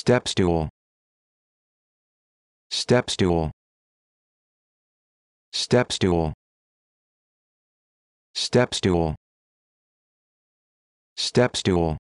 step stool step stool step stool step stool step stool